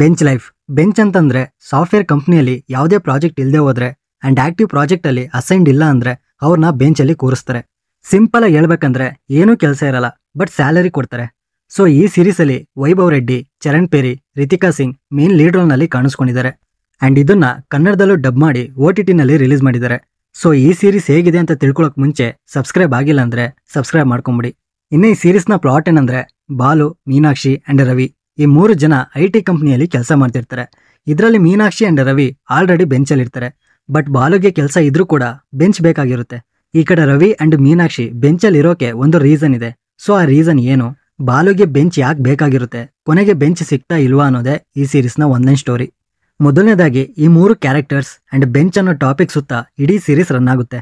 bench life bench ಅಂತಂದ್ರೆ software ಕಂಪ್ನಿಯಲ್ಲಿ ಯಾವುದೇ ಪ್ರಾಜೆಕ್ಟ್ ಇಲ್ಲದೆ ಹೋದ್ರೆ ಅಂಡ್ ಆಕ್ಟಿವ್ ಪ್ರಾಜೆಕ್ಟ್ ಅಲ್ಲಿ ಅಸೈನ್ಡ್ ಇಲ್ಲ ಅಂದ್ರೆ ಅವ್ರನ್ನ ಬೆಂಚ್ ಅಲ್ಲಿ ಕೂರಿಸ್ತಾರೆ ಸಿಂಪಲ್ ಆಗಿ ಹೇಳ್ಬೇಕಂದ್ರೆ ಏನೂ ಕೆಲಸ ಇರಲ್ಲ ಬಟ್ ಸ್ಯಾಲರಿ ಕೊಡ್ತಾರೆ ಸೊ ಈ ಸೀರೀಸ್ ಅಲ್ಲಿ Vaibhav Reddy Charan Peri Ritika Singh main lead role ನಲ್ಲಿ ಕಾಣಿಸ್ಕೊಂಡಿದ್ದಾರೆ ಅಂಡ್ ಇದನ್ನ ಕನ್ನಡದಲ್ಲೂ ಡಬ್ ಮಾಡಿ ಒ ಟಿ ಟಿನಲ್ಲಿ ರಿಲೀಸ್ ಮಾಡಿದ್ದಾರೆ ಸೊ ಈ ಸೀರೀಸ್ ಹೇಗಿದೆ ಅಂತ ತಿಳ್ಕೊಳಕ್ ಮುಂಚೆ ಸಬ್ಸ್ಕ್ರೈಬ್ ಆಗಿಲ್ಲ ಅಂದ್ರೆ ಸಬ್ಸ್ಕ್ರೈಬ್ ಮಾಡ್ಕೊಂಬಿಡಿ ಇನ್ನು ಈ ಸೀರೀಸ್ನ ಪ್ಲಾಟ್ ಏನಂದ್ರೆ ಬಾಲು ಮೀನಾಕ್ಷಿ ಅಂಡ್ ರವಿ ಈ ಮೂರು ಜನ ಐ ಟಿ ಕಂಪ್ನಿಯಲ್ಲಿ ಕೆಲಸ ಮಾಡ್ತಿರ್ತಾರೆ ಇದರಲ್ಲಿ ಮೀನಾಕ್ಷಿ ಅಂಡ್ ರವಿ ಆಲ್ರೆಡಿ ಬೆಂಚಲ್ಲಿರ್ತಾರೆ ಬಟ್ ಬಾಲುಗೆ ಕೆಲಸ ಇದ್ರೂ ಕೂಡ ಬೆಂಚ್ ಬೇಕಾಗಿರುತ್ತೆ ಈ ಕಡೆ ರವಿ ಅಂಡ್ ಮೀನಾಕ್ಷಿ ಬೆಂಚಲ್ಲಿರೋಕೆ ಒಂದು ರೀಸನ್ ಇದೆ ಸೊ ಆ ರೀಸನ್ ಏನು ಬಾಲುಗೆ ಬೆಂಚ್ ಯಾಕೆ ಬೇಕಾಗಿರುತ್ತೆ ಕೊನೆಗೆ ಬೆಂಚ್ ಸಿಗ್ತಾ ಇಲ್ವಾ ಅನ್ನೋದೇ ಈ ಸೀರೀಸ್ನ ಒಂದನೇ ಸ್ಟೋರಿ ಮೊದಲನೇದಾಗಿ ಈ ಮೂರು ಕ್ಯಾರೆಕ್ಟರ್ಸ್ ಅಂಡ್ ಬೆಂಚ್ ಅನ್ನೋ ಟಾಪಿಕ್ ಸುತ್ತ ಇಡೀ ಸೀರೀಸ್ ರನ್ ಆಗುತ್ತೆ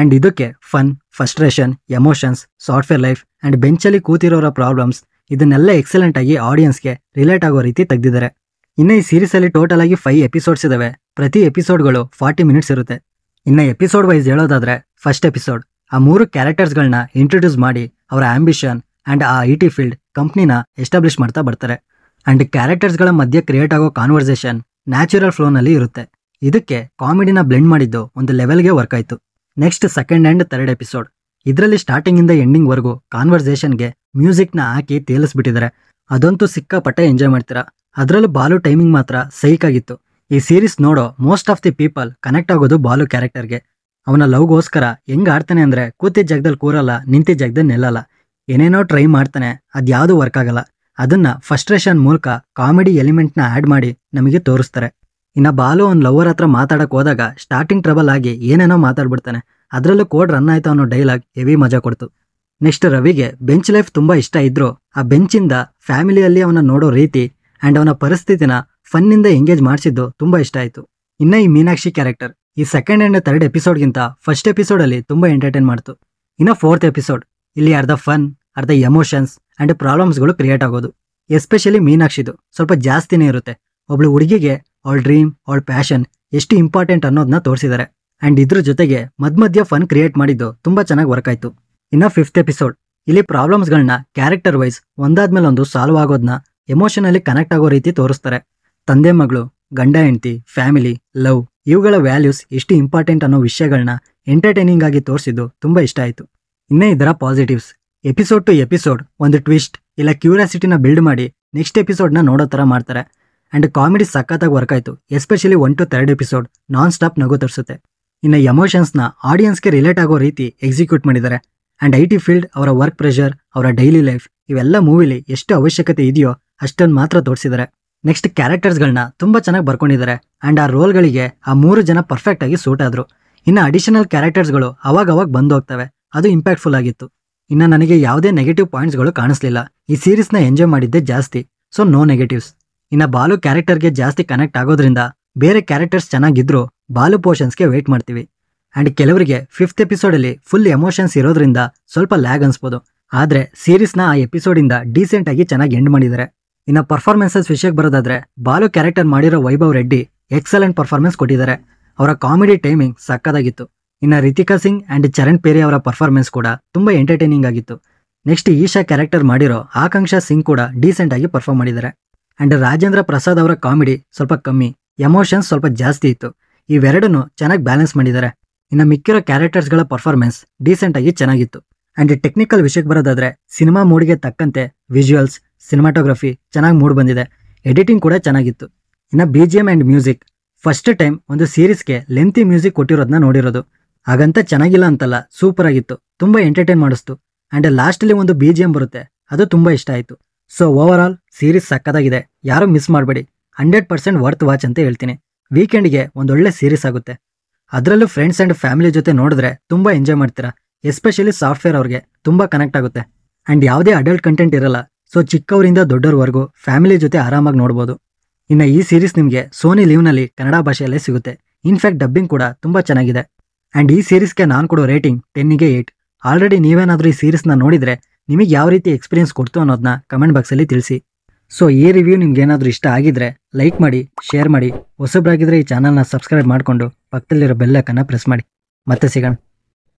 ಅಂಡ್ ಇದಕ್ಕೆ fun frustration emotions software life and ಬೆಂಚಲ್ಲಿ ಕೂತಿರೋರ ಪ್ರಾಬ್ಲಮ್ಸ್ ಇದನ್ನೆಲ್ಲ ಎಕ್ಸಲೆಂಟ್ ಆಗಿ ಆಡಿಯನ್ಸ್ಗೆ ರಿಲೇಟ್ ಆಗೋ ರೀತಿ ತೆಗೆದಿದ್ದಾರೆ ಇನ್ನು ಈ ಸೀರೀಸಲ್ಲಿ ಟೋಟಲ್ ಆಗಿ ಫೈವ್ ಎಪಿಸೋಡ್ಸ್ ಇದಾವೆ ಪ್ರತಿ ಎಪಿಸೋಡ್ಗಳು ಫಾರ್ಟಿ ಮಿನಿಟ್ಸ್ ಇರುತ್ತೆ ಇನ್ನು ಎಪಿಸೋಡ್ ವೈಸ್ ಹೇಳೋದಾದ್ರೆ ಫಸ್ಟ್ ಎಪಿಸೋಡ್ ಆ ಮೂರು ಕ್ಯಾರೆಕ್ಟರ್ಸ್ಗಳನ್ನ ಇಂಟ್ರೊಡ್ಯೂಸ್ ಮಾಡಿ ಅವರ ಆಂಬಿಷನ್ ಆ್ಯಂಡ್ ಆ ಐ ಟಿ ಫೀಲ್ಡ್ ಕಂಪ್ನಿನ ಎಸ್ಟಾಬ್ಲಿಷ್ ಮಾಡ್ತಾ ಬರ್ತಾರೆ ಆ್ಯಂಡ್ ಕ್ಯಾರೆಕ್ಟರ್ಸ್ಗಳ ಮಧ್ಯೆ ಕ್ರಿಯೇಟ್ ಆಗೋ ಕಾನ್ವರ್ಸೇಷನ್ ನ್ಯಾಚುರಲ್ ಫ್ಲೋನಲ್ಲಿ ಇರುತ್ತೆ ಇದಕ್ಕೆ ಕಾಮಿಡಿನ ಬ್ಲೆಂಡ್ ಮಾಡಿದ್ದು ಒಂದು ಲೆವೆಲ್ಗೆ ವರ್ಕ್ ಆಯಿತು next second and third episode ಇದರಲ್ಲಿ ಸ್ಟಾರ್ಟಿಂಗಿಂದ ಎಂಡಿಂಗ್ವರೆಗೂ ಕಾನ್ವರ್ಸೇಷನ್ಗೆ ಮ್ಯೂಸಿಕ್ನ ಹಾಕಿ ತೇಲಿಸ್ಬಿಟ್ಟಿದ್ದಾರೆ ಅದಂತೂ ಸಿಕ್ಕಾಪಟ್ಟೆ ಎಂಜಾಯ್ ಮಾಡ್ತೀರಾ ಅದರಲ್ಲೂ ಬಾಲು ಟೈಮಿಂಗ್ ಮಾತ್ರ ಸೈಕ್ ಆಗಿತ್ತು ಈ ಸೀರೀಸ್ ನೋಡೋ most of the people connect ಆಗೋದು ಬಾಲು ಕ್ಯಾರೆಕ್ಟರ್ಗೆ ಅವನ ಲವ್ಗೋಸ್ಕರ ಹೆಂಗೆ ಆಡ್ತಾನೆ ಅಂದರೆ ಕೂತಿದ್ದ ಜಾಗದಲ್ಲಿ ಕೂರಲ್ಲ ನಿಂತಿದ್ದ ಜಾಗದಲ್ಲಿ ನಿಲ್ಲಲ್ಲ ಏನೇನೋ ಟ್ರೈ ಮಾಡ್ತಾನೆ ಅದ್ಯಾವುದೂ ವರ್ಕ್ ಆಗಲ್ಲ ಅದನ್ನು ಫಸ್ಟ್ರೇಷನ್ ಮೂಲಕ ಕಾಮಿಡಿ ಎಲಿಮೆಂಟ್ನ ಆ್ಯಡ್ ಮಾಡಿ ನಮಗೆ ತೋರಿಸ್ತಾರೆ ಇನ್ನು ಬಾಲು ಅವ್ನ ಲವರ್ ಹತ್ರ ಮಾತಾಡೋಕೆ ಹೋದಾಗ ಸ್ಟಾರ್ಟಿಂಗ್ ಟ್ರಬಲ್ ಆಗಿ ಏನೇನೋ ಮಾತಾಡ್ಬಿಡ್ತಾನೆ ಅದರಲ್ಲೂ ಕೋಡ್ ರನ್ ಆಯ್ತು ಅನ್ನೋ ಡೈಲಾಗ್ ಹೆವಿ ಮಜಾ ಕೊಡ್ತು ನೆಕ್ಸ್ಟ್ ರವಿಗೆ ಬೆಂಚ್ ಲೈಫ್ ತುಂಬ ಇಷ್ಟ ಇದ್ರು ಆ ಬೆಂಚಿಂದ ಫ್ಯಾಮಿಲಿಯಲ್ಲಿ ಅವನ ನೋಡೋ ರೀತಿ ಆ್ಯಂಡ್ ಅವನ ಪರಿಸ್ಥಿತಿನ ಫನ್ನಿಂದ ಎಂಗೇಜ್ ಮಾಡಿಸಿದ್ದು ತುಂಬ ಇಷ್ಟ ಆಯಿತು ಇನ್ನ ಈ ಮೀನಾಕ್ಷಿ ಕ್ಯಾರೆಕ್ಟರ್ ಈ ಸೆಕೆಂಡ್ ಆ್ಯಂಡ್ ಥರ್ಡ್ ಎಪಿಸೋಡ್ಗಿಂತ ಫಸ್ಟ್ ಎಪಿಸೋಡಲ್ಲಿ ತುಂಬ ಎಂಟರ್ಟೈನ್ ಮಾಡ್ತು ಇನ್ನು ಫೋರ್ತ್ ಎಪಿಸೋಡ್ ಇಲ್ಲಿ ಅರ್ಧ ಫನ್ ಅರ್ಧ ಎಮೋಷನ್ಸ್ ಆ್ಯಂಡ್ ಪ್ರಾಬ್ಲಮ್ಸ್ಗಳು ಕ್ರಿಯೇಟ್ ಆಗೋದು ಎಸ್ಪೆಷಲಿ ಮೀನಾಕ್ಷಿದು ಸ್ವಲ್ಪ ಜಾಸ್ತಿನೇ ಇರುತ್ತೆ ಒಬ್ಳು ಹುಡುಗಿಗೆ ಅವಳ ಡ್ರೀಮ್ ಅವಳ ಪ್ಯಾಷನ್ ಎಷ್ಟು ಇಂಪಾರ್ಟೆಂಟ್ ಅನ್ನೋದನ್ನ ತೋರಿಸಿದ್ದಾರೆ ಅಂಡ್ ಇದ್ರ ಜೊತೆಗೆ ಮಧ್ಯ ಫನ್ ಕ್ರಿಯೇಟ್ ಮಾಡಿದ್ದು ತುಂಬಾ ಚೆನ್ನಾಗಿ ವರ್ಕ್ ಆಯ್ತು ಇನ್ನ ಫಿಫ್ತ್ ಎಪಿಸೋಡ್ ಇಲ್ಲಿ ಪ್ರಾಬ್ಲಮ್ಸ್ ಕ್ಯಾರೆಕ್ಟರ್ ವೈಸ್ ಒಂದಾದ್ಮೇಲೆ ಒಂದು ಸಾಲ್ವ್ ಆಗೋದನ್ನ ಎಮೋಷನಲ್ಲಿ ಕನೆಕ್ಟ್ ಆಗೋ ರೀತಿ ತೋರಿಸ್ತಾರೆ ತಂದೆ ಮಗಳು ಗಂಡ ಹೆಂಡತಿ ಫ್ಯಾಮಿಲಿ ಲವ್ ಇವುಗಳ ವ್ಯಾಲ್ಯೂಸ್ ಎಷ್ಟು ಇಂಪಾರ್ಟೆಂಟ್ ಅನ್ನೋ ವಿಷಯಗಳನ್ನ ಎಂಟರ್ಟೈನಿಂಗ್ ಆಗಿ ತೋರಿಸಿದ್ದು ತುಂಬಾ ಇಷ್ಟ ಆಯಿತು ಇನ್ನೇ ಇದರ ಪಾಸಿಟಿವ್ಸ್ ಎಪಿಸೋಡ್ ಟು ಎಪಿಸೋಡ್ ಒಂದು ಟ್ವಿಸ್ಟ್ ಇಲ್ಲ ಕ್ಯೂರಿಯಾಸಿಟಿನ ಬಿಲ್ಡ್ ಮಾಡಿ ನೆಕ್ಸ್ಟ್ ಎಪಿಸೋಡ್ನ ನೋಡೋ ಥರ ಮಾಡ್ತಾರೆ ಆ್ಯಂಡ್ ಕಾಮಿಡಿ ಸಖತ್ತಾಗಿ ವರ್ಕ್ ಆಯಿತು especially one two third episode non stop ನಗು ತರಿಸುತ್ತೆ ಇನ್ನು ಎಮೋಷನ್ಸ್ನ ಆಡಿಯನ್ಸ್ಗೆ ರಿಲೇಟ್ ಆಗೋ ರೀತಿ ಎಕ್ಸಿಕ್ಯೂಟ್ ಮಾಡಿದ್ದಾರೆ ಆ್ಯಂಡ್ ಐ ಟಿ ಫೀಲ್ಡ್ ಅವರ ವರ್ಕ್ ಪ್ರೆಷರ್ ಅವರ ಡೈಲಿ ಲೈಫ್ ಇವೆಲ್ಲ ಮೂವಿಲಿ ಎಷ್ಟು ಅವಶ್ಯಕತೆ ಇದೆಯೋ ಅಷ್ಟೊಂದು ಮಾತ್ರ ತೋರಿಸಿದ್ದಾರೆ ನೆಕ್ಸ್ಟ್ ಕ್ಯಾರೆಕ್ಟರ್ಸ್ಗಳನ್ನ ತುಂಬ ಚೆನ್ನಾಗಿ ಬರ್ಕೊಂಡಿದ್ದಾರೆ ಆ್ಯಂಡ್ ಆ ರೋಲ್ಗಳಿಗೆ ಆ ಮೂರು ಜನ ಪರ್ಫೆಕ್ಟ್ ಆಗಿ ಸೂಟ್ ಆದರು ಇನ್ನು ಅಡಿಷನಲ್ ಕ್ಯಾರೆಕ್ಟರ್ಸ್ಗಳು ಅವಾಗ ಅವಾಗ ಬಂದು ಹೋಗ್ತವೆ ಅದು ಇಂಪ್ಯಾಕ್ಟ್ಫುಲ್ ಆಗಿತ್ತು ಇನ್ನು ನನಗೆ ಯಾವುದೇ ನೆಗೆಟಿವ್ ಪಾಯಿಂಟ್ಸ್ಗಳು ಕಾಣಿಸ್ಲಿಲ್ಲ ಈ ಸೀರೀಸ್ನ ಎಂಜಾಯ್ ಮಾಡಿದ್ದೆ ಜಾಸ್ತಿ ಸೊ ನೋ ನೆಗೆಟಿವ್ಸ್ ಇನ್ನು ಬಾಲು ಕ್ಯಾರೆಕ್ಟರ್ಗೆ ಜಾಸ್ತಿ ಕನೆಕ್ಟ್ ಆಗೋದ್ರಿಂದ ಬೇರೆ ಕ್ಯಾರೆಕ್ಟರ್ಸ್ ಚೆನ್ನಾಗಿದ್ರೂ ಬಾಲು ಪೋರ್ಷನ್ಸ್ಗೆ ವೆಯ್ಟ್ ಮಾಡ್ತೀವಿ ಆ್ಯಂಡ್ ಕೆಲವರಿಗೆ ಫಿಫ್ತ್ ಎಪಿಸೋಡಲ್ಲಿ ಫುಲ್ ಎಮೋಷನ್ಸ್ ಇರೋದ್ರಿಂದ ಸ್ವಲ್ಪ ಲ್ಯಾಗ್ ಅನ್ಸ್ಬೋದು ಆದರೆ ಸೀರೀಸ್ನ ಆ ಎಪಿಸೋಡಿಂದ ಡೀಸೆಂಟಾಗಿ ಚೆನ್ನಾಗಿ ಎಂಡ್ ಮಾಡಿದ್ದಾರೆ ಇನ್ನು ಪರ್ಫಾರ್ಮೆನ್ಸಸ್ ವಿಷಯಕ್ಕೆ ಬರೋದಾದ್ರೆ ಬಾಲು ಕ್ಯಾರೆಕ್ಟರ್ ಮಾಡಿರೋ ವೈಭವ್ ರೆಡ್ಡಿ ಎಕ್ಸಲೆಂಟ್ ಪರ್ಫಾರ್ಮೆನ್ಸ್ ಕೊಟ್ಟಿದ್ದಾರೆ ಅವರ ಕಾಮಿಡಿ ಟೈಮಿಂಗ್ ಸಕ್ಕದಾಗಿತ್ತು ಇನ್ನು ರಿತಿಕಾ ಸಿಂಗ್ ಆ್ಯಂಡ್ ಚರಣ್ ಪೇರಿ ಅವರ ಪರ್ಫಾರ್ಮೆನ್ಸ್ ಕೂಡ ತುಂಬ ಎಂಟರ್ಟೈನಿಂಗ್ ಆಗಿತ್ತು ನೆಕ್ಸ್ಟ್ ಈಶಾ ಕ್ಯಾರೆಕ್ಟರ್ ಮಾಡಿರೋ ಆಕಾಂಕ್ಷಾ ಸಿಂಗ್ ಕೂಡ ಡೀಸೆಂಟಾಗಿ ಪರ್ಫಾರ್ಮ್ ಮಾಡಿದ್ದಾರೆ ಆ್ಯಂಡ್ ರಾಜೇಂದ್ರ ಪ್ರಸಾದ್ ಅವರ ಕಾಮಿಡಿ ಸ್ವಲ್ಪ ಕಮ್ಮಿ ಎಮೋಷನ್ಸ್ ಸ್ವಲ್ಪ ಜಾಸ್ತಿ ಇತ್ತು ಇವೆರಡನ್ನೂ ಚೆನ್ನಾಗಿ ಬ್ಯಾಲೆನ್ಸ್ ಮಾಡಿದ್ದಾರೆ ಇನ್ನು ಮಿಕ್ಕಿರೋ ಕ್ಯಾರೆಕ್ಟರ್ಸ್ಗಳ ಪರ್ಫಾರ್ಮೆನ್ಸ್ ಡೀಸೆಂಟಾಗಿ ಚೆನ್ನಾಗಿತ್ತು ಆ್ಯಂಡ್ ಟೆಕ್ನಿಕಲ್ ವಿಷಯಕ್ಕೆ ಬರೋದಾದರೆ ಸಿನಿಮಾ ಮೂಡಿಗೆ ತಕ್ಕಂತೆ ವಿಜುವಲ್ಸ್ ಸಿನಿಮಾಟೋಗ್ರಫಿ ಚೆನ್ನಾಗಿ ಮೂಡ್ ಬಂದಿದೆ ಎಡಿಟಿಂಗ್ ಕೂಡ ಚೆನ್ನಾಗಿತ್ತು ಇನ್ನು B G M and music first time ಒಂದು ಸೀರೀಸ್ಗೆ ಲೆಂತಿ ಮ್ಯೂಸಿಕ್ ಕೊಟ್ಟಿರೋದನ್ನ ನೋಡಿರೋದು ಹಾಗಂತ ಚೆನ್ನಾಗಿಲ್ಲ ಅಂತಲ್ಲ ಸೂಪರ್ ಆಗಿತ್ತು ತುಂಬ ಎಂಟರ್ಟೈನ್ ಮಾಡಿಸ್ತು ಆ್ಯಂಡ್ ಲಾಸ್ಟಲ್ಲಿ ಒಂದು ಬಿ ಜಿ ಎಮ್ ಬರುತ್ತೆ ಅದು ತುಂಬ ಇಷ್ಟ ಆಯಿತು ಸೊ ಓವರ್ ಆಲ್ ಸೀರೀಸ್ ಸಕ್ಕದಾಗಿದೆ ಯಾರೂ ಮಿಸ್ ಮಾಡಬೇಡಿ ಹಂಡ್ರೆಡ್ ಪರ್ಸೆಂಟ್ ವರ್ತ್ ವಾಚ್ ಅಂತ ಹೇಳ್ತೀನಿ ವೀಕೆಂಡ್ಗೆ ಒಂದೊಳ್ಳೆ ಸೀರೀಸ್ ಆಗುತ್ತೆ ಅದರಲ್ಲೂ ಫ್ರೆಂಡ್ಸ್ ಆ್ಯಂಡ್ ಫ್ಯಾಮಿಲಿ ಜೊತೆ ನೋಡಿದ್ರೆ ತುಂಬ ಎಂಜಾಯ್ ಮಾಡ್ತೀರಾ ಎಸ್ಪೆಷಲಿ ಸಾಫ್ಟ್ವೇರ್ ಅವ್ರಿಗೆ ತುಂಬ ಕನೆಕ್ಟ್ ಆಗುತ್ತೆ ಆ್ಯಂಡ್ ಯಾವುದೇ ಅಡಲ್ಟ್ ಕಂಟೆಂಟ್ ಇರಲ್ಲ ಸೊ ಚಿಕ್ಕವರಿಂದ ದೊಡ್ಡವ್ರವರೆಗೂ ಫ್ಯಾಮಿಲಿ ಜೊತೆ ಆರಾಮಾಗಿ ನೋಡ್ಬೋದು ಇನ್ನು ಈ ಸೀರೀಸ್ ನಿಮಗೆ ಸೋನಿ ಲಿವ್ನಲ್ಲಿ ಕನ್ನಡ ಭಾಷೆಯಲ್ಲೇ ಸಿಗುತ್ತೆ ಇನ್ಫ್ಯಾಕ್ಟ್ ಡಬ್ಬಿಂಗ್ ಕೂಡ ತುಂಬ ಚೆನ್ನಾಗಿದೆ ಆ್ಯಂಡ್ ಈ ಸೀರೀಸ್ಗೆ ನಾನು ಕೊಡೋ ರೇಟಿಂಗ್ ಟೆನ್ನಿಗೆ ಏಯ್ಟ್ ಆಲ್ರೆಡಿ ನೀವೇನಾದರೂ ಈ ಸೀರೀಸ್ನ ನೋಡಿದರೆ ನಿಮಗೆ ಯಾವ ರೀತಿ ಎಕ್ಸ್ಪೀರಿಯನ್ಸ್ ಕೊಡ್ತು ಅನ್ನೋದನ್ನ ಕಮೆಂಟ್ ಬಾಕ್ಸಲ್ಲಿ ತಿಳಿಸಿ ಸೊ ಈ ರಿವ್ಯೂ ನಿಮ್ಗೆ ಏನಾದರೂ ಇಷ್ಟ ಆಗಿದ್ರೆ ಲೈಕ್ ಮಾಡಿ ಶೇರ್ ಮಾಡಿ ಹೊಸಬ್ರಾಗಿದ್ರೆ ಈ ಚಾನಲ್ನ ಸಬ್ಸ್ಕ್ರೈಬ್ ಮಾಡಿಕೊಂಡು ಪಕ್ಕದಲ್ಲಿರೋ ಬೆಲ್ಲಕನ್ನು ಪ್ರೆಸ್ ಮಾಡಿ ಮತ್ತೆ ಸಿಗೋಣ